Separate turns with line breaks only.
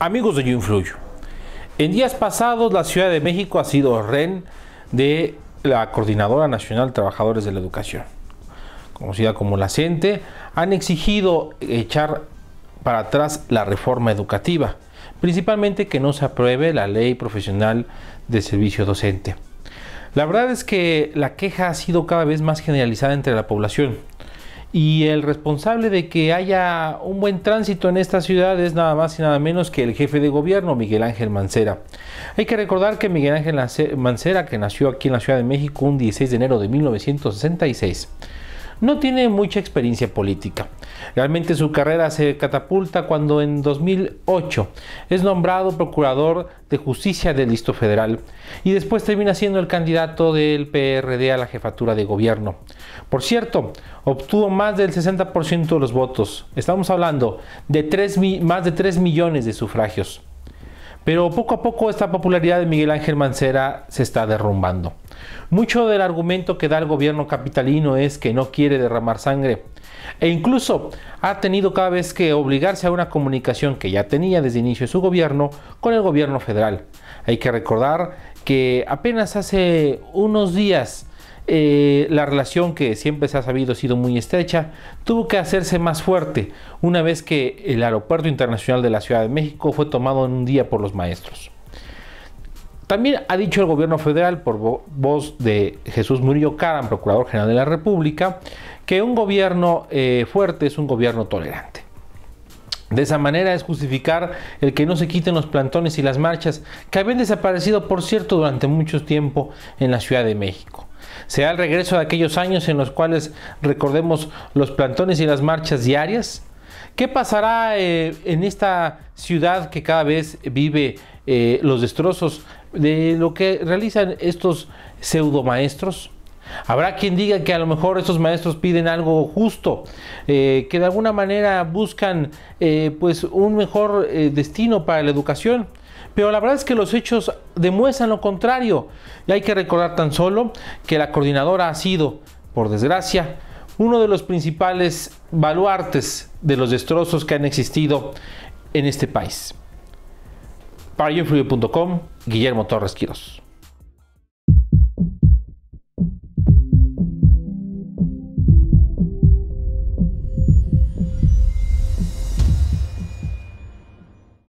Amigos de Yo Influyo, en días pasados la Ciudad de México ha sido ren de la Coordinadora Nacional de Trabajadores de la Educación, conocida como la CENTE, han exigido echar para atrás la reforma educativa, principalmente que no se apruebe la ley profesional de servicio docente. La verdad es que la queja ha sido cada vez más generalizada entre la población. Y el responsable de que haya un buen tránsito en esta ciudad es nada más y nada menos que el jefe de gobierno, Miguel Ángel Mancera. Hay que recordar que Miguel Ángel Mancera, que nació aquí en la Ciudad de México un 16 de enero de 1966, no tiene mucha experiencia política. Realmente su carrera se catapulta cuando en 2008 es nombrado procurador de justicia del listo Federal y después termina siendo el candidato del PRD a la jefatura de gobierno. Por cierto, obtuvo más del 60% de los votos. Estamos hablando de más de 3 millones de sufragios. Pero poco a poco esta popularidad de Miguel Ángel Mancera se está derrumbando. Mucho del argumento que da el gobierno capitalino es que no quiere derramar sangre e incluso ha tenido cada vez que obligarse a una comunicación que ya tenía desde inicio de su gobierno con el gobierno federal. Hay que recordar que apenas hace unos días eh, la relación que siempre se ha sabido ha sido muy estrecha, tuvo que hacerse más fuerte una vez que el Aeropuerto Internacional de la Ciudad de México fue tomado en un día por los maestros. También ha dicho el gobierno federal por voz de Jesús Murillo Caram, Procurador General de la República, que un gobierno eh, fuerte es un gobierno tolerante. De esa manera es justificar el que no se quiten los plantones y las marchas que habían desaparecido, por cierto, durante mucho tiempo en la Ciudad de México. Será el regreso de aquellos años en los cuales recordemos los plantones y las marchas diarias, ¿Qué pasará eh, en esta ciudad que cada vez vive eh, los destrozos de lo que realizan estos pseudo maestros? Habrá quien diga que a lo mejor estos maestros piden algo justo, eh, que de alguna manera buscan pues un mejor destino para la educación. Pero la verdad es que los hechos demuestran lo contrario. Y hay que recordar tan solo que la coordinadora ha sido, por desgracia, uno de los principales baluartes de los destrozos que han existido en este país. Para Guillermo Torres Quiros.